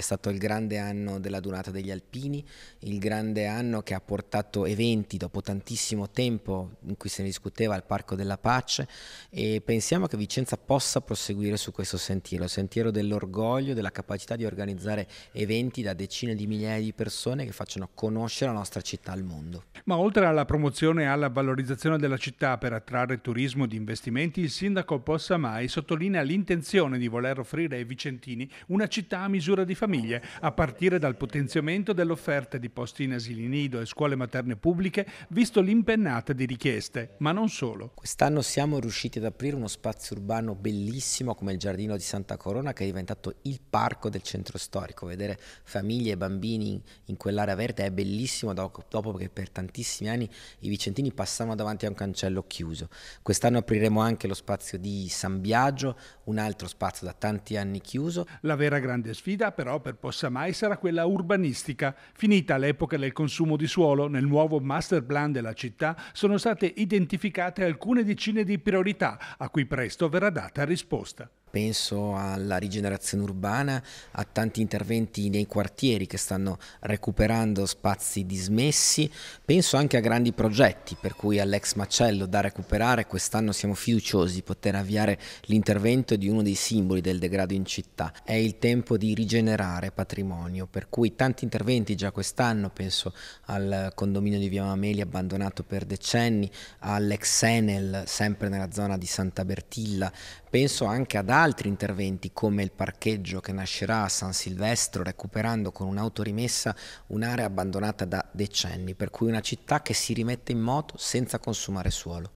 È stato il grande anno della durata degli alpini, il grande anno che ha portato eventi dopo tantissimo tempo in cui se ne discuteva al Parco della Pace e pensiamo che Vicenza possa proseguire su questo sentiero, sentiero dell'orgoglio, della capacità di organizzare eventi da decine di migliaia di persone che facciano conoscere la nostra città al mondo. Ma oltre alla promozione e alla valorizzazione della città per attrarre turismo di investimenti, il sindaco Possa Mai sottolinea l'intenzione di voler offrire ai vicentini una città a misura di famiglia famiglie, a partire dal potenziamento dell'offerta di posti in asili nido e scuole materne pubbliche, visto l'impennata di richieste, ma non solo. Quest'anno siamo riusciti ad aprire uno spazio urbano bellissimo come il Giardino di Santa Corona, che è diventato il parco del centro storico. Vedere famiglie e bambini in quell'area verde è bellissimo dopo che per tantissimi anni i vicentini passavano davanti a un cancello chiuso. Quest'anno apriremo anche lo spazio di San Biagio, un altro spazio da tanti anni chiuso. La vera grande sfida però per Possa Mai sarà quella urbanistica. Finita l'epoca del consumo di suolo, nel nuovo master plan della città sono state identificate alcune decine di priorità a cui presto verrà data risposta penso alla rigenerazione urbana, a tanti interventi nei quartieri che stanno recuperando spazi dismessi, penso anche a grandi progetti per cui all'ex macello da recuperare, quest'anno siamo fiduciosi di poter avviare l'intervento di uno dei simboli del degrado in città, è il tempo di rigenerare patrimonio, per cui tanti interventi già quest'anno, penso al condominio di Via Mameli abbandonato per decenni, all'ex Enel sempre nella zona di Santa Bertilla, penso anche ad altri altri interventi come il parcheggio che nascerà a San Silvestro recuperando con un'autorimessa un'area abbandonata da decenni, per cui una città che si rimette in moto senza consumare suolo.